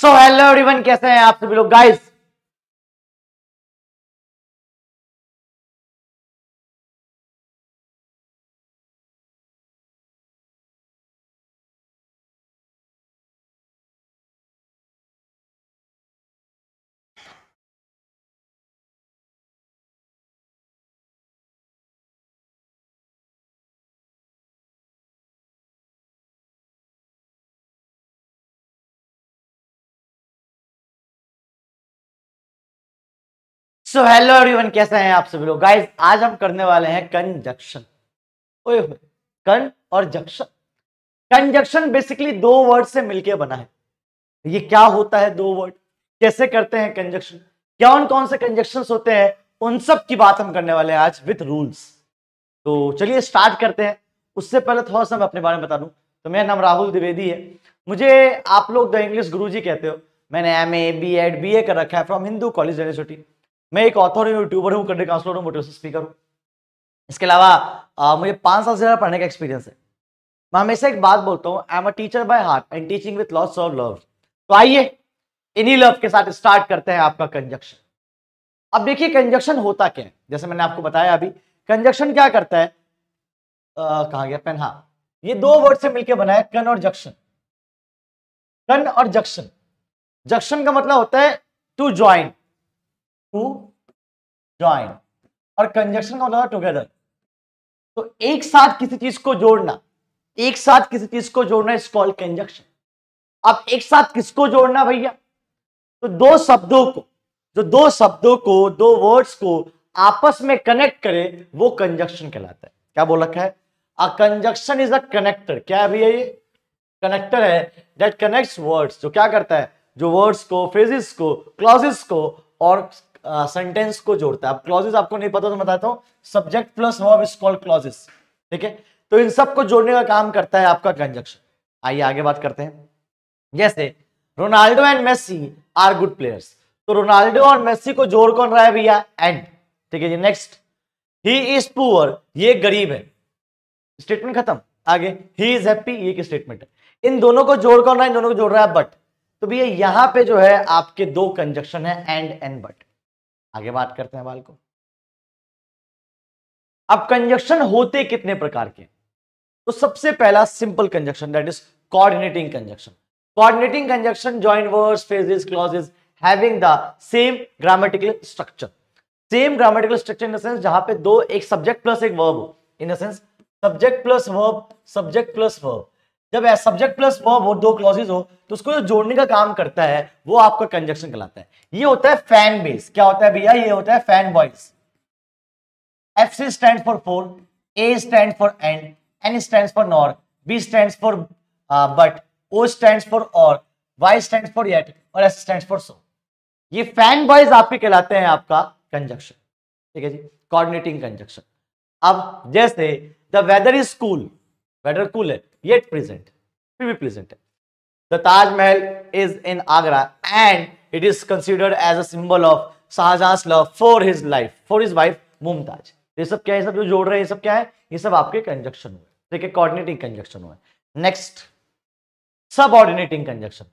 So hello everyone कैसे हैं आप सभी लोग गाइस सो हेलो एवरीवन कैसे हैं आप सभी लोग गाइस आज हम करने वाले हैं कंजक्शन कन और जक्शन कंजक्शन बेसिकली दो वर्ड से मिलके बना है ये क्या होता है दो वर्ड कैसे करते हैं कंजक्शन क्या उन कौन से कंजक्शन होते हैं उन सब की बात हम करने वाले हैं आज विथ रूल्स तो चलिए स्टार्ट करते हैं उससे पहले थोड़ा सा मैं अपने बारे में बता दूं तो मेरा नाम राहुल द्विवेदी है मुझे आप लोग द इंग्लिश गुरुजी कहते हो मैंने M A B Ed B A कर रखा है फ्रॉम हिंदू कॉलेज यूनिवर्सिटी मैं एक ऑथर हूँ यूट्यूबर हूँ कंट्री काउंसलर हूँ मोटिवेशन स्पीकर हूँ इसके अलावा मुझे पाँच साल से ज़्यादा पढ़ने का एक्सपीरियंस है मैं हमेशा एक बात बोलता हूँ I am a teacher by heart and teaching with lots of love तो आइए इन्हीं लव के साथ स्टार्ट करते हैं आपका कंजक्शन अब देखिए कंजक्शन होता क्या है जैसे मैंने आपको बताया अभी कंजक्शन क्या करता है कहा गया पेन हाँ ये दो वर्ड से मिलकर बना है कन और जक्शन कन और जक्शन जक्शन का मतलब होता है टू ज्वाइन टू ज्वाइन और कंजक्शन का मतलब टुगेदर तो एक साथ किसी चीज को जोड़ना एक साथ किसी चीज को जोड़ना इस कॉल कंजक्शन अब एक साथ किसको जोड़ना भैया तो दो शब्दों को जो दो शब्दों को दो वर्ड्स को आपस में कनेक्ट करे वो कंजक्शन कहलाता है क्या बोल रखा है a conjunction is a connector क्या है भैया ये कनेक्टर है दैट कनेक्ट्स वर्ड्स जो क्या करता है जो वर्ड्स को फ्रेजेस को क्लॉजिस को और सेंटेंस को जोड़ता है अब क्लॉजेस आपको नहीं पता तो बताता हूँ subject plus verb is called clauses ठीक है तो इन सब को जोड़ने का काम करता है आपका कंजक्शन आइए आगे बात करते हैं जैसे Ronaldo and Messi are good players तो रोनाल्डो और मेस्सी को जोड़ कौन रहा है भैया एंड ठीक है जी नेक्स्ट ही इज पुअर ये गरीब है स्टेटमेंट खत्म आगे ही इज हैप्पी ये एक स्टेटमेंट है इन दोनों को जोड़ कौन रहा है इन दोनों को जोड़ रहा है बट तो भैया यहां पे जो है आपके दो कंजक्शन है एंड एंड बट आगे बात करते हैं बाल को अब कंजक्शन होते कितने प्रकार के तो सबसे पहला simple conjunction that is coordinating conjunction coordinating conjunction joint words phrases clauses having the same grammatical structure same grammatical structure in the sense जहां पे दो एक सब्जेक्ट प्लस एक वर्ब हो in the sense subject plus verb subject plus verb जब subject plus verb हो दो clauses हो तो उसको जो जोड़ने का काम करता है वो आपका कंजक्शन कहलाता है ये होता है फैन बेस क्या होता है भैया ये होता है fan boys F C stand for for A stand for and N stand for nor B stand for but O stand for or Y stand for yet और एस स्टैंड फॉर सो ये fan boys आपके कहलाते हैं आपका conjunction ठीक है जी कॉर्डिनेटिंग conjunction अब जैसे the weather is cool weather cool है yet प्रेजेंट फिर भी प्रेजेंट है the Taj Mahal is in Agra and it is considered as a symbol of Shah Jahan love for his life for his wife Mumtaz ये सब क्या है सब जो जोड़ रहे हैं ये सब क्या है ये सब आपके कंजक्शन हुए ठीक है कोऑर्डिनेटिंग कंजक्शन हुए नेक्स्ट सब subordinating conjunction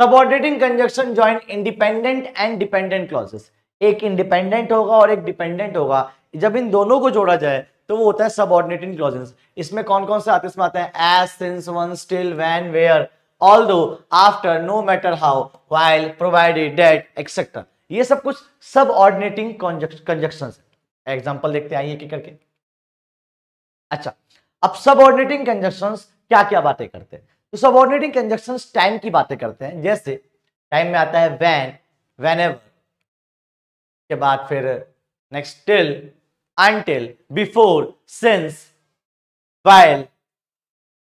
subordinating conjunction join independent and dependent clauses एक इंडिपेंडेंट होगा और एक डिपेंडेंट होगा जब इन दोनों को जोड़ा जाए तो वो होता है सबऑर्डिनेटिंग क्लॉजेस इसमें कौन कौन से आते इसमें आते हैं as since once still when where although after no matter how while provided that etcetera ये सब कुछ सब ऑर्डिनेटिंग कंजक्शन एग्जाम्पल देखते आइए कि करके अच्छा अब सब ऑर्डिनेटिंग कंजक्शन क्या क्या बातें करते हैं तो सब ऑर्डिनेटिंग कंजक्शन टाइम की बातें करते हैं जैसे टाइम में आता है वैन वैन के बाद फिर next till until, before, since, while,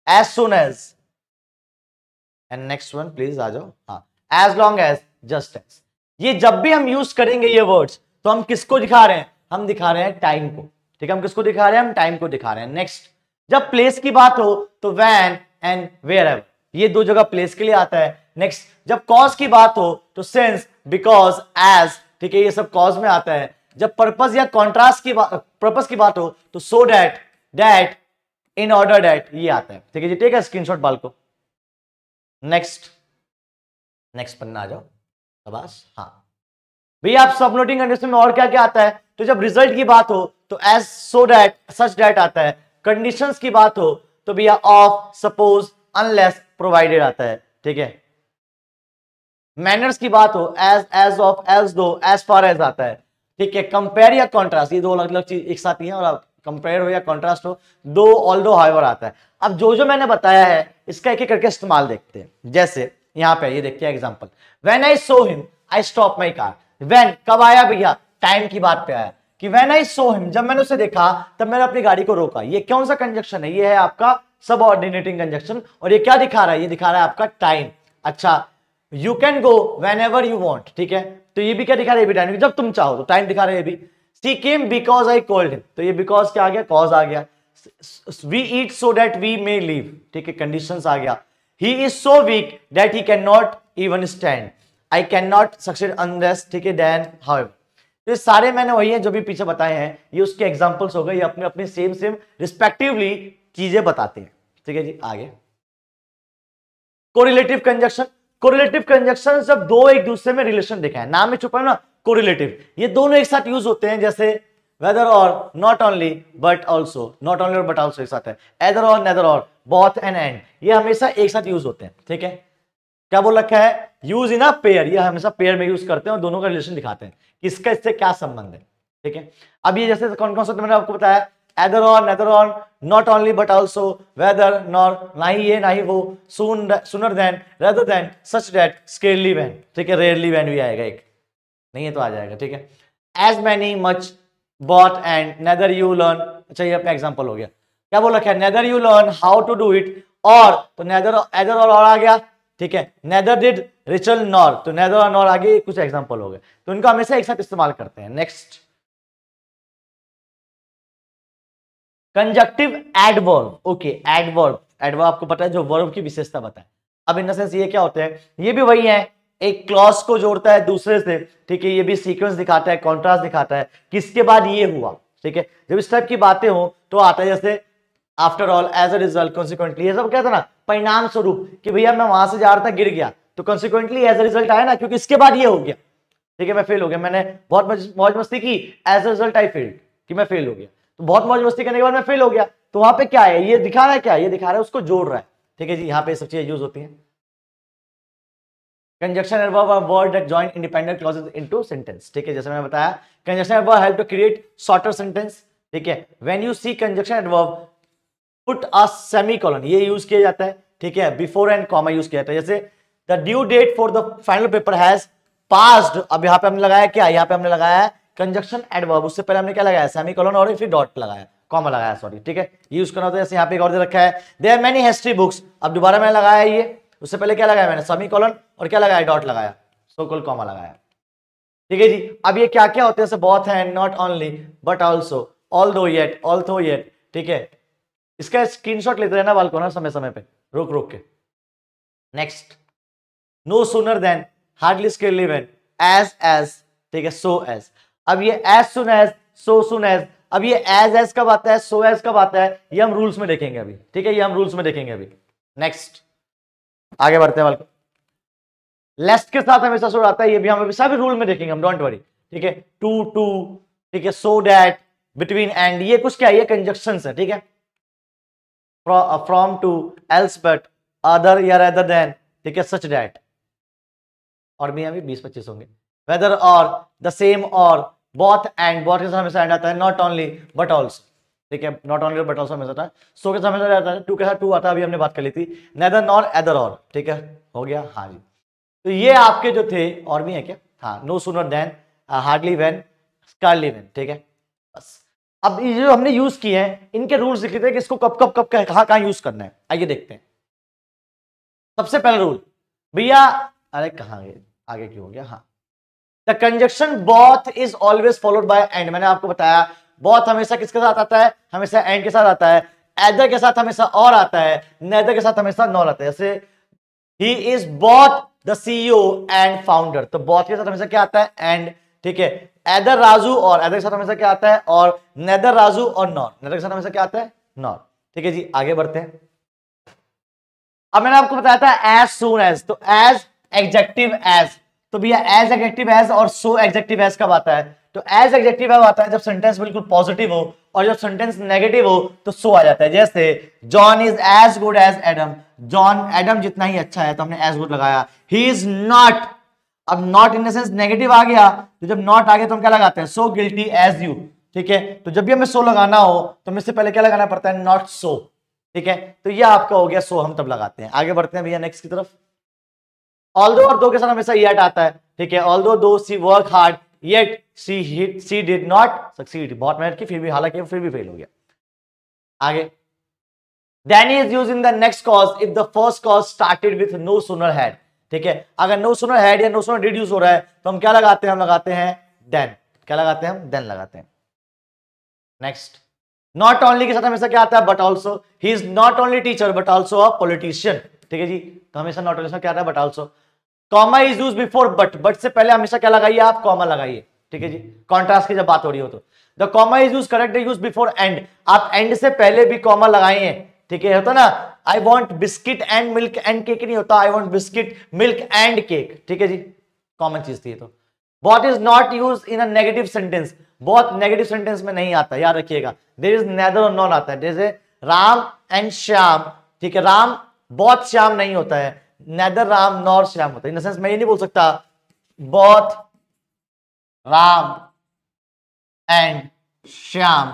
as soon as. And next one, please आ जाओ हाँ as long as, just as. ये जब भी हम यूज करेंगे ये वर्ड्स तो हम किसको दिखा रहे हैं हम दिखा रहे हैं टाइम को ठीक है हम किसको दिखा रहे हैं हम टाइम को दिखा रहे हैं नेक्स्ट जब प्लेस की बात हो तो वैन एंड वेयर ये दो जगह प्लेस के लिए आता है नेक्स्ट जब कॉज की बात हो तो सेंस बिकॉज एज ठीक है ये सब कॉज में आता है जब पर्पज या कॉन्ट्रास्ट की पर्पज की बात हो तो so that that in order that ये आता है ठीक है जी ठीक है शॉट बाल को नेक्स्ट नेक्स्ट पन्ना आ जाओ आवाज हाँ भैया आप सब नोटिंग कंडीशन में और क्या क्या आता है तो जब रिजल्ट की बात हो तो as so that such that आता है कंडीशंस की बात हो तो भैया ऑफ सपोज अनलेस प्रोवाइडेड आता है ठीक है मैनर्स की बात हो as as of as though as far as आता है ठीक है कंपेयर या कॉन्ट्रास्ट ये दो अलग अलग चीज एक साथ ही है और कंपेयर हो या कॉन्ट्रास्ट हो दो ऑल दो हाइवर आता है अब जो जो मैंने बताया है इसका एक एक करके इस्तेमाल देखते हैं जैसे यहाँ पे ये देखिए example when I saw him I stop my car when कब आया भैया टाइम की बात पे आया कि वेन आई सो हिम जब मैंने उसे देखा तब मैंने अपनी गाड़ी को रोका ये कौन सा कंजक्शन है ये है आपका सब ऑर्डिनेटिंग कंजक्शन और ये क्या दिखा रहा है ये दिखा रहा है आपका टाइम अच्छा you can go whenever you want ठीक है तो ये भी क्या दिखा रहे भी टाइम जब तुम चाहो तो टाइम दिखा रहे हैं भी she came because I called him तो ये बिकॉज क्या आ गया कॉज आ गया we eat so that we may live ठीक है कंडीशन आ गया he is so weak that he can not even stand I can not succeed unless ठीक है देन हाउ तो सारे मैंने वही है जो भी पीछे बताए हैं ये उसके एग्जाम्पल्स हो गए ये अपने अपने सेम सेम रिस्पेक्टिवली चीजें बताते हैं ठीक है जी आगे कोरिलेटिव कंजक्शन कोरिलेटिव कंजक्शन जब दो एक दूसरे में रिलेशन देखा है नाम में छुपा है ना कोरिलेटिव ये दोनों एक साथ यूज होते हैं जैसे वेदर और not only but also not only और बट ऑल्सो एक साथ है एदर और नेदर और बॉथ एंड एंड ये हमेशा एक साथ यूज होते हैं ठीक है क्या बोल रखा है यूज इन अ पेयर ये हमेशा पेयर में यूज करते हैं और दोनों का रिलेशन दिखाते हैं किसका इससे क्या संबंध है ठीक है अब ये जैसे कौन कौन सा तो मैंने आपको बताया either or neither or not only but also whether nor ना ही ये ना ही वो soon, sooner than, rather than, such that, scarcely when, ठीक है रेयरली वैन भी आएगा एक नहीं है तो आ जाएगा ठीक है as many much both and neither you learn अच्छा ये अपना एग्जाम्पल हो गया क्या बोल रखा है neither you learn how to do it और तो नेदर एदर और और आ गया ठीक है नेदर डिड रिचल नॉर तो नेदर और नॉर आगे कुछ एग्जाम्पल हो गए तो इनका हमेशा एक साथ इस्तेमाल करते हैं next conjunctive adverb okay adverb adverb आपको पता है जो वर्ब की विशेषता बताए अब इन देंस ये क्या होते हैं ये भी वही है एक क्लॉस को जोड़ता है दूसरे से ठीक है ये भी सीक्वेंस दिखाता है कॉन्ट्रास्ट दिखाता है किसके बाद ये हुआ ठीक है जब इस टाइप की बातें हो तो आता है जैसे after all as a result consequently ये सब क्या था ना परिणाम स्वरूप कि भैया मैं वहां से जा रहा था गिर गया तो कॉन्सिक्वेंटली एज अ रिजल्ट आया ना क्योंकि इसके बाद ये हो गया ठीक है मैं फेल हो गया मैंने बहुत मौज मस्ती की as a result I failed कि मैं फेल हो गया तो बहुत मौज मस्ती करने के बाद में फेल हो गया तो वहां पे क्या है ये दिखा रहा है क्या ये दिखा रहा है उसको जोड़ रहा है ठीक है जी यहाँ पे सब चीजें यूज होती है conjunction adverb word join independent independent into sentence ठीक है जैसे मैंने बताया conjunction adverb help to create shorter sentence ठीक है when you see conjunction adverb put a semicolon ये यूज किया जाता है ठीक है बिफोर एंड कॉमा यूज किया जाता है जैसे the due date for the final paper has passed अब यहाँ पे हमने लगाया क्या यहाँ पे हमने लगाया है कंजक्शन एडवर्ब उससे पहले हमने क्या लगाया सेमी कॉलन और फिर डॉट लगाया कॉमा लगाया सॉरी ठीक है ये यूज करना होता है यहाँ पे एक और दे रखा है there are many history books अब दोबारा मैंने लगाया ये उससे पहले क्या लगाया मैंने सेमी कॉलन और क्या लगाया डॉट लगाया सो कॉल कॉमा लगाया ठीक है जी अब ये क्या क्या होते हैं बहुत है not only but also although yet although yet ठीक है इसका स्क्रीनशॉट लेते रहना वाल को ना समय समय पे रोक रोक के next no sooner than hardly scale event as as ठीक है सो एज अब ये as soon as so soon as अब ये एज एज कब आता है सो एज कब आता है ये हम रूल्स में देखेंगे अभी ठीक है ये हम रूल्स में देखेंगे अभी नेक्स्ट आगे बढ़ते हैं बल्कि लेस्ट के साथ हमेशा सुर आता है ये भी हम अभी सभी रूल में देखेंगे हम डोंट वरी ठीक है टू टू ठीक है सो डैट बिटवीन एंड ये कुछ क्या ये कंजक्शन है ठीक है from to else but other या अदर देन ठीक है सच डैट और भी अभी बीस पच्चीस होंगे वेदर और द सेम और बॉथ एंड बॉथ के साथ हमेशा एंड आता है नॉट ओनली बट ऑल्सो ठीक है नॉट ओनली बट ऑल्सो हमेशा सो के साथ हमेशा आता है टू के साथ टू आता है अभी हमने बात कर ली थी नैदर नॉर एदर और ठीक है हो गया हाँ जी तो ये आपके जो थे और भी है क्या हाँ no sooner than hardly when scarcely when ठीक है बस अब ये जो हमने यूज किए हैं इनके रूल्स लिखे थे कि इसको कब कब कब कहाँ कहाँ यूज करना है आइए देखते हैं सबसे पहला रूल भैया अरे कहाँ आगे क्यों हो गया हाँ the conjunction both is always followed by and मैंने आपको बताया बॉथ हमेशा किसके साथ आता है हमेशा एंड के साथ आता है एदर के साथ हमेशा और आता है नेदर के साथ हमेशा नॉन आता है जैसे he is both the CEO and founder तो बॉथ के साथ हमेशा क्या आता है एंड ठीक है एदर राजू और एदर के साथ हमेशा क्या आता है और नेदर राजू और नॉन नेदर के साथ हमेशा क्या आता है नॉन ठीक है जी आगे बढ़ते हैं अब मैंने आपको बताया था एज सून एज तो एज एग्जेक्टिव एज तो भैया एज एक्जेक्टिव एज और सो एक्जेक्टिव एज कब आता है तो एज एक्जेक्टिव एज आता है जब सेंटेंस बिल्कुल पॉजिटिव हो और जब सेंटेंस नेगेटिव हो तो सो आ जाता है जैसे John is as good as Adam John Adam जितना ही अच्छा है तो हमने एज गुड लगाया ही इज नॉट अब not in the sense negative आ गया तो जब नॉट आ गया तो हम क्या लगाते हैं सो गिल्टी एज यू ठीक है तो जब भी हमें सो लगाना हो तो हमें इससे पहले क्या लगाना पड़ता है नॉट सो ठीक है तो ये आपका हो गया सो हम तब लगाते हैं आगे बढ़ते हैं भैया नेक्स्ट की तरफ ऑल दो और दो के साथ हमेशा येट आता है ठीक है although though she work hard yet she hit she did not succeed बहुत मेहनत की फिर भी हालांकि फिर भी फेल हो गया आगे then is use in the next cause if the first cause started with no sooner had ठीक है अगर नो सोनर हेड या नो सोनर डिड यूज हो रहा है तो हम क्या लगाते हैं हम लगाते हैं देन क्या लगाते हैं हम देन लगाते हैं नेक्स्ट नॉट ओनली के साथ हमेशा क्या आता है but also he is not only teacher but also a politician ठीक है जी तो हमेशा नॉट रिलेशनल क्या रहा but also comma is use before but but से पहले हमेशा क्या लगाइए आप कॉमा लगाइए ठीक है जी कॉन्ट्रास्ट की जब बात हो रही हो तो the comma is use correct use before and आप एंड से पहले भी कॉमा लगाइए ठीक है होता ना I want biscuit and milk and cake नहीं होता I want biscuit milk and cake ठीक है जी कॉमन चीज थी तो what is not use in negative sentence बहुत नेगेटिव सेंटेंस में नहीं आता याद रखिएगा देर इज नैदर और नॉन आता है जैसे राम एंड श्याम ठीक है राम बहुत श्याम नहीं होता है नैदर राम नॉर श्याम होता है इन देंस मैं ये नहीं बोल सकता बहुत Ram and Shyam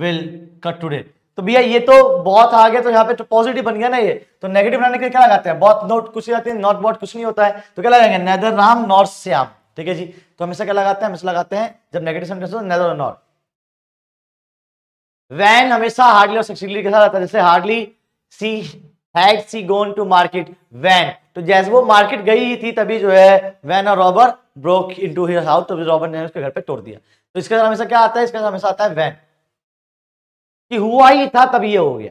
will cut today तो भैया ये तो बहुत आ गया तो यहाँ पे तो पॉजिटिव बन गया ना ये तो नेगेटिव बनाने के लिए क्या लगाते हैं बहुत नोट कुछ लगाते हैं नॉट बहुत कुछ नहीं होता है तो क्या लगाएंगे नेदर राम नॉर श्याम ठीक है जी तो हमेशा क्या लगाते हैं हमेशा लगाते हैं जब नेगेटिव सेंटेंस हो तो नैदर और वैन हमेशा हार्डली और सक्सेसफुली के साथ आता है जैसे hardly she had she gone to market when तो जैसे वो मार्केट गई थी तभी जो है वैन और robber broke into her house तभी रॉबर ने उसके घर पर तोड़ दिया तो इसके साथ हमेशा क्या आता है इसके साथ हमेशा आता है वैन कि हुआ ही था तभी ये हो गया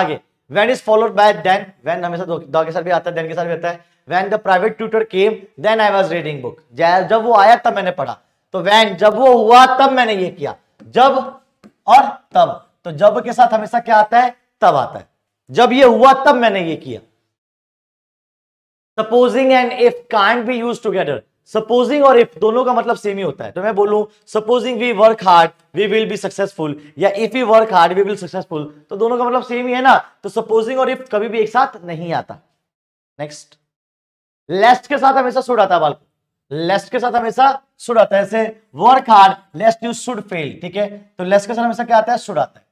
आगे when is followed by then when हमेशा दो के साथ भी आता है देन के साथ भी आता है when the private tutor came then I was reading book जब वो आया तब मैंने पढ़ा तो वैन जब वो हुआ तब मैंने ये किया जब और तब तो जब के साथ हमेशा क्या आता है तब आता है जब ये हुआ तब मैंने ये किया supposing and if can't be use together supposing और इफ दोनों का मतलब सेम ही होता है तो मैं बोलूं supposing we work hard we will be successful या if we work hard we will successful तो दोनों का मतलब सेम ही है ना तो सपोजिंग और इफ कभी भी एक साथ नहीं आता नेक्स्ट लेस्ट के साथ हमेशा सुट आता है बाल को लेस्ट के साथ हमेशा सुड आता है ऐसे work hard lest you should fail ठीक है तो लेस्ट के साथ हमेशा क्या आता है सुड आता है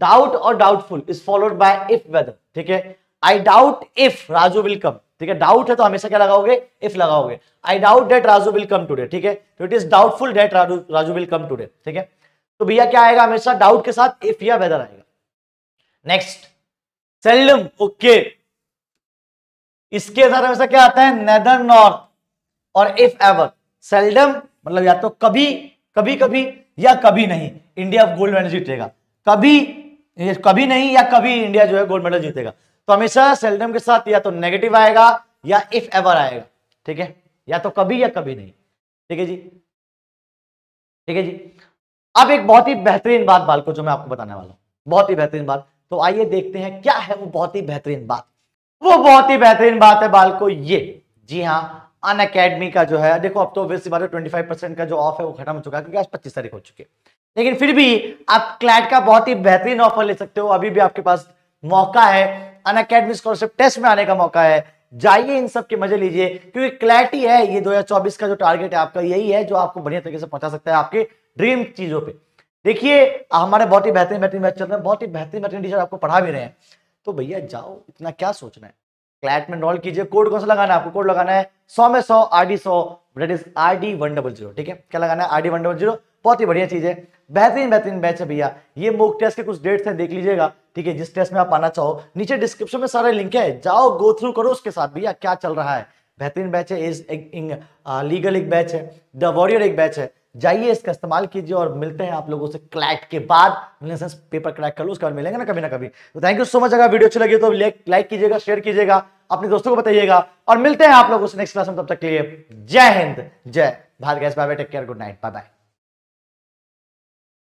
डाउट और doubtful is followed by if whether ठीक है I doubt if Raju will come ठीक है डाउट है तो हमेशा क्या लगाओगे इफ लगाओगे I doubt that Raju will come today ठीक है तो it is doubtful that Raju will come today ठीक है तो भैया क्या आएगा हमेशा डाउट के साथ इफ या वेदर आएगा नेक्स्ट सेल्डम ओके इसके साथ हमेशा क्या आता है नेदर नॉर्थ और इफ एवर सेल्डम मतलब या तो कभी कभी कभी या कभी नहीं इंडिया गोल्ड मेडल जीतेगा कभी कभी नहीं या कभी इंडिया जो है गोल्ड मेडल जीतेगा तो हमेशा सेल्डम के साथ या तो नेगेटिव आएगा या इफ एवर आएगा ठीक है या तो कभी या कभी नहीं ठीक है जी ठीक है जी अब एक बहुत ही बेहतरीन बात बालको जो मैं आपको बताने वाला हूं बहुत ही बेहतरीन बात तो आइए देखते हैं क्या है वो बहुत ही बेहतरीन बात वो बहुत ही बेहतरीन बात है बाल को ये जी हाँ अन अकेडमी का जो है देखो अब तो ऑब्वियसली बात है ट्वेंटी फाइव परसेंट का जो ऑफ है वो खत्म हो चुका है क्योंकि आज पच्चीस तारीख हो चुकी है लेकिन फिर भी आप क्लैट का बहुत ही बेहतरीन ऑफर ले सकते हो अभी भी आपके पास मौका है अन अकेडमी स्कॉलरशिप टेस्ट में आने का मौका है जाइए इन सब के मजे लीजिए क्योंकि क्लैरिटी है ये 2024 का जो टारगेट है आपका यही है जो आपको बढ़िया तरीके से पहुंचा सकता है आपके ड्रीम चीजों पे देखिए हमारे बहुत ही बेहतरीन बेहतरीन बैच चल रहे हैं बहुत ही बेहतरीन बेहतरीन टीचर आपको पढ़ा भी रहे हैं तो भैया जाओ इतना क्या सोचना है क्लैट में नॉल कीजिए कोड कौन सा लगाना है आपको कोड लगाना है सौ में सौ आर डी सौ that is R D one double zero ठीक है क्या लगाना है R D one double zero बहुत ही बढ़िया चीज है बेहतरीन बेहतरीन बैच है भैया ये मोक टेस्ट के कुछ डेट्स हैं देख लीजिएगा ठीक है जिस टेस्ट में आप आना चाहो नीचे डिस्क्रिप्शन में सारे लिंक है जाओ गो थ्रू करो उसके साथ भैया क्या चल रहा है बेहतरीन बैच है इज लीगल uh, एक बैच है द वॉरियर एक बैच है जाइए इसका इस्तेमाल कीजिए और मिलते हैं आप लोगों से क्लैट के बाद पेपर क्रैक कर लो उसके बाद मिलेंगे ना कभी ना कभी तो थैंक यू सो मच अगर वीडियो अच्छी लगी तो लाइक कीजिएगा शेयर कीजिएगा अपने दोस्तों को बताइएगा और मिलते हैं आप लोगों से नेक्स्ट क्लास में तब तक के लिए जय हिंद जय Bharat guys bye take care good night bye bye